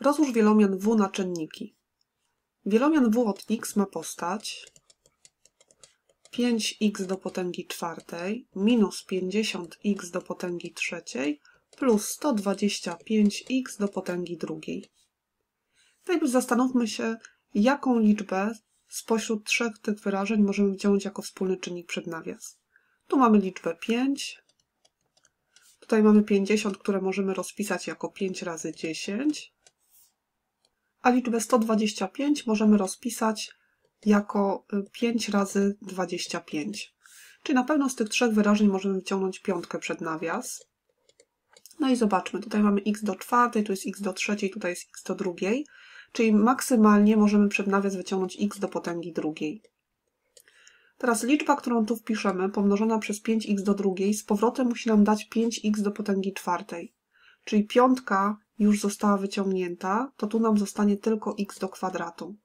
Rozłóż wielomian W na czynniki. Wielomian W od x ma postać 5x do potęgi czwartej minus 50x do potęgi trzeciej plus 125x do potęgi drugiej. Najpierw zastanówmy się, jaką liczbę spośród trzech tych wyrażeń możemy wziąć jako wspólny czynnik przed nawias. Tu mamy liczbę 5, tutaj mamy 50, które możemy rozpisać jako 5 razy 10, a liczbę 125 możemy rozpisać jako 5 y, razy 25. Czyli na pewno z tych trzech wyrażeń możemy wyciągnąć piątkę przed nawias. No i zobaczmy, tutaj mamy x do czwartej, tu jest x do trzeciej, tutaj jest x do drugiej, czyli maksymalnie możemy przed nawias wyciągnąć x do potęgi drugiej. Teraz liczba, którą tu wpiszemy, pomnożona przez 5x do drugiej, z powrotem musi nam dać 5x do potęgi czwartej. Czyli piątka już została wyciągnięta, to tu nam zostanie tylko x do kwadratu.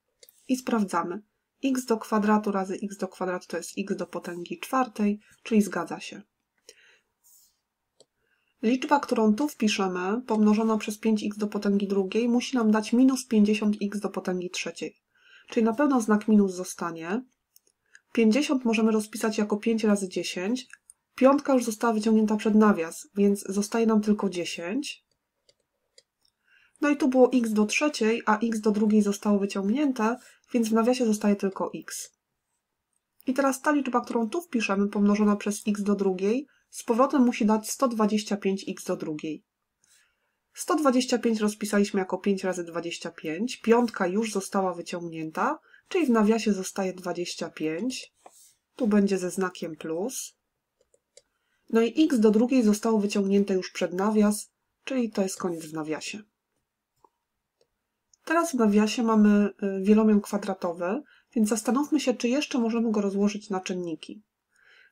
I sprawdzamy. x do kwadratu razy x do kwadratu to jest x do potęgi czwartej, czyli zgadza się. Liczba, którą tu wpiszemy, pomnożona przez 5x do potęgi drugiej, musi nam dać minus 50x do potęgi trzeciej. Czyli na pewno znak minus zostanie. 50 możemy rozpisać jako 5 razy 10. Piątka już została wyciągnięta przed nawias, więc zostaje nam tylko 10. No i tu było x do trzeciej, a x do drugiej zostało wyciągnięte, więc w nawiasie zostaje tylko x. I teraz ta liczba, którą tu wpiszemy, pomnożona przez x do drugiej, z powrotem musi dać 125x do drugiej. 125 rozpisaliśmy jako 5 razy 25, piątka już została wyciągnięta, czyli w nawiasie zostaje 25, tu będzie ze znakiem plus, no i x do drugiej zostało wyciągnięte już przed nawias, czyli to jest koniec w nawiasie. Teraz w nawiasie mamy y, wielomian kwadratowy, więc zastanówmy się, czy jeszcze możemy go rozłożyć na czynniki.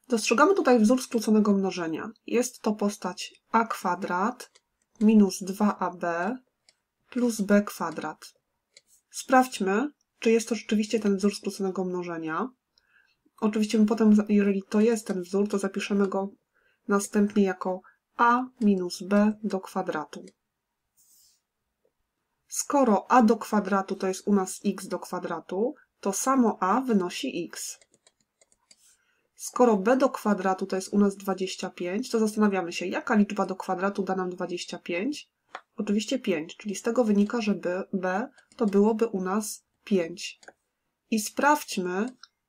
Dostrzegamy tutaj wzór skróconego mnożenia. Jest to postać a kwadrat minus 2ab plus b kwadrat. Sprawdźmy, czy jest to rzeczywiście ten wzór skróconego mnożenia. Oczywiście my potem, jeżeli to jest ten wzór, to zapiszemy go następnie jako a minus b do kwadratu. Skoro a do kwadratu to jest u nas x do kwadratu, to samo a wynosi x. Skoro b do kwadratu to jest u nas 25, to zastanawiamy się, jaka liczba do kwadratu da nam 25? Oczywiście 5, czyli z tego wynika, że b, b to byłoby u nas 5. I sprawdźmy,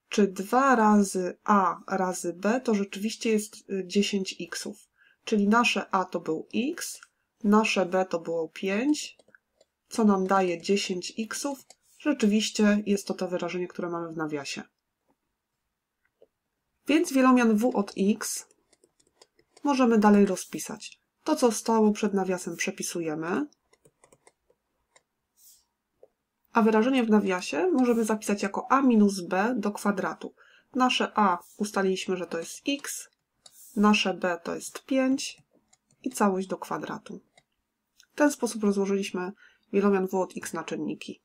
czy 2 razy a razy b to rzeczywiście jest 10 y, xów. Czyli nasze a to był x, nasze b to było 5, co nam daje 10x, rzeczywiście jest to to wyrażenie, które mamy w nawiasie. Więc wielomian w od x możemy dalej rozpisać. To, co stało przed nawiasem, przepisujemy. A wyrażenie w nawiasie możemy zapisać jako a minus b do kwadratu. Nasze a ustaliliśmy, że to jest x, nasze b to jest 5 i całość do kwadratu. W ten sposób rozłożyliśmy Wielomian romian WX na czynniki.